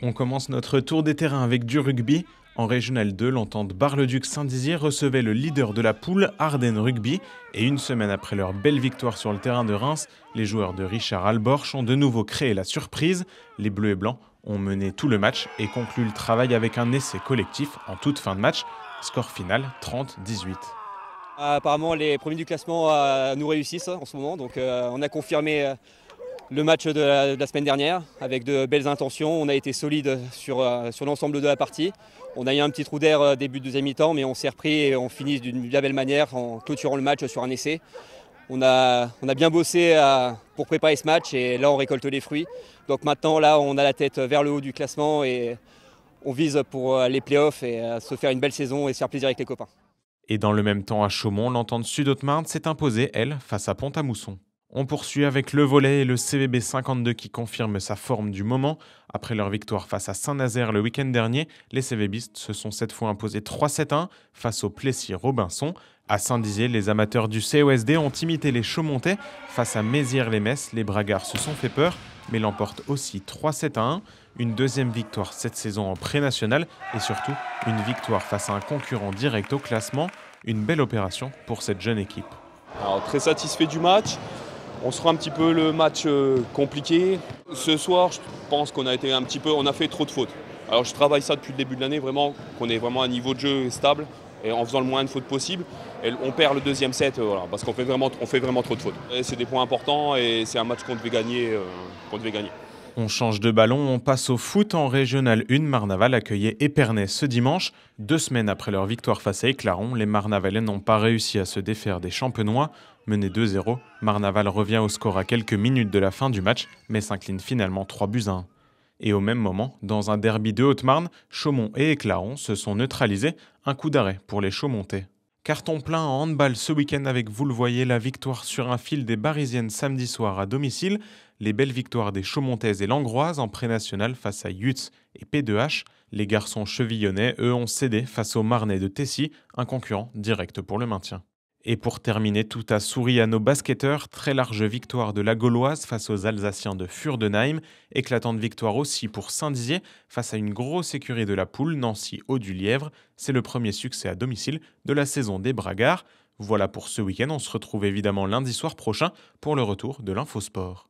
On commence notre tour des terrains avec du rugby. En Régional 2, l'entente Bar-le-Duc-Saint-Dizier recevait le leader de la poule, Ardenne Rugby, et une semaine après leur belle victoire sur le terrain de Reims, les joueurs de Richard Alborch ont de nouveau créé la surprise. Les Bleus et Blancs ont mené tout le match et conclu le travail avec un essai collectif en toute fin de match. Score final 30-18. Apparemment, les premiers du classement euh, nous réussissent en ce moment, donc euh, on a confirmé euh, le match de la, semaine dernière avec de belles intentions. On a été solide sur, euh, sur l'ensemble de la partie. On a eu un petit trou d'air euh, début de deuxième mi-temps, mais on s'est repris et on finit d'une belle manière en clôturant le match sur un essai. On a, on a bien bossé euh, pour préparer ce match et là on récolte les fruits. Donc maintenant là on a la tête vers le haut du classement et on vise pour les playoffs et se faire une belle saison et se faire plaisir avec les copains. Et dans le même temps à Chaumont, l'entente sud haute s'est imposée, elle, face à Pont-à-Mousson. On poursuit avec le volet et le CVB 52 qui confirme sa forme du moment. Après leur victoire face à Saint-Nazaire le week-end dernier, les CVBistes se sont cette fois imposés 3-7-1 face au Plessis-Robinson. À Saint-Dizier, les amateurs du COSD ont imité les Chaumontais. Face à Mézières-les-Messes, les Bragards se sont fait peur, mais l'emportent aussi 3-7-1. Une deuxième victoire cette saison en pré-national et surtout une victoire face à un concurrent direct au classement. Une belle opération pour cette jeune équipe. très satisfait du match. On se rend un petit peu le match euh, compliqué. Ce soir, je pense qu'on a été un petit peu, on a fait trop de fautes. Alors je travaille ça depuis le début de l'année, vraiment, qu'on ait vraiment un niveau de jeu stable et en faisant le moins de fautes possible. on perd le deuxième set euh, parce qu'on fait, vraiment, fait vraiment trop de fautes. C'est des points importants et c'est un match qu'on devait gagner. Euh, qu'on devait gagner. On change de ballon, on passe au foot en régional 1. Marnaval accueillait Épernay ce dimanche. Deux semaines après leur victoire face à Éclaron, les Marnavalais n'ont pas réussi à se défaire des Champenois. menés 2-0, Marnaval revient au score à quelques minutes de la fin du match, mais s'incline finalement 3 buts à 1. Et au même moment, dans un derby de Haute-Marne, Chaumont et Éclaron se sont neutralisés, un coup d'arrêt pour les Chaumontais. Carton plein en handball ce week-end avec, vous le voyez, la victoire sur un fil des Barisiennes samedi soir à domicile, les belles victoires des Chaumontaises et Langroises en pré-national face à Yutz et P2H. Les garçons chevillonnais, eux, ont cédé face au Marnais de Tessy, un concurrent direct pour le maintien. Et pour terminer, tout à souris à nos basketteurs. Très large victoire de la Gauloise face aux Alsaciens de Furdenheim. Éclatante victoire aussi pour Saint-Dizier face à une grosse écurie de la poule, Nancy Haut du Lièvre. C'est le premier succès à domicile de la saison des Bragards. Voilà pour ce week-end. On se retrouve évidemment lundi soir prochain pour le retour de l'Infosport.